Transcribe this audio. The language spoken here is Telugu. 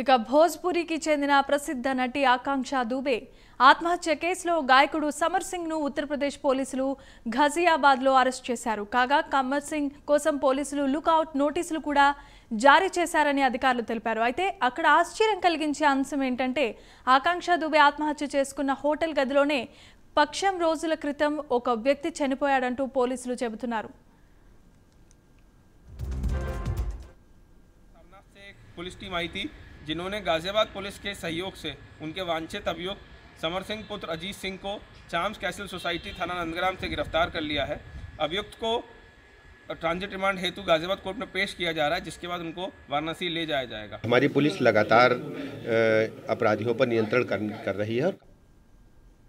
ఇక భోజ్పురికి చెందిన ప్రసిద్ధ నటి ఆకాంక్ష దూబే ఆత్మహత్య కేసులో గాయకుడు సమర్ సింగ్ను ఉత్తరప్రదేశ్ పోలీసులు లో అరెస్ట్ చేశారు కాగా కమర్ సింగ్ కోసం పోలీసులు లుక్అవుట్ నోటీసులు కూడా జారీ చేశారని అధికారులు తెలిపారు అయితే అక్కడ ఆశ్చర్యం కలిగించే అంశం ఏంటంటే ఆకాంక్ష దూబే ఆత్మహత్య చేసుకున్న హోటల్ గదిలోనే పక్షం రోజుల క్రితం ఒక వ్యక్తి చనిపోయాడంటూ పోలీసులు చెబుతున్నారు एक पुलिस टीम आई थी जिन्होंने गाजियाबाद पुलिस के सहयोग से उनके वांछित अभियुक्त समर सिंह पुत्र अजीत सिंह को चाम्स कैसल सोसाइटी थाना नंदग्राम से गिरफ्तार कर लिया है अभियुक्त को ट्रांजिट रिमांड हेतु गाजियाबाद कोर्ट में पेश किया जा रहा है जिसके बाद उनको वाराणसी ले जाया जाएगा हमारी पुलिस लगातार अपराधियों पर नियंत्रण कर रही है